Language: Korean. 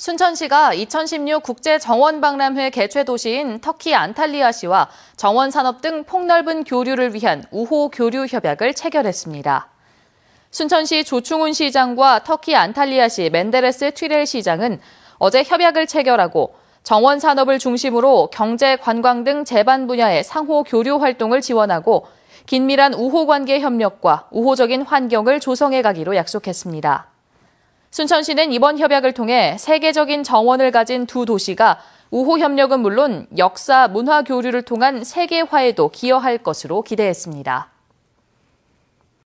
순천시가 2016 국제정원박람회 개최 도시인 터키 안탈리아시와 정원산업 등 폭넓은 교류를 위한 우호 교류 협약을 체결했습니다. 순천시 조충훈 시장과 터키 안탈리아시 멘데레스 튀렐 시장은 어제 협약을 체결하고 정원 산업을 중심으로 경제, 관광 등 제반 분야의 상호 교류 활동을 지원하고 긴밀한 우호 관계 협력과 우호적인 환경을 조성해 가기로 약속했습니다. 순천시는 이번 협약을 통해 세계적인 정원을 가진 두 도시가 우호 협력은 물론 역사, 문화 교류를 통한 세계화에도 기여할 것으로 기대했습니다.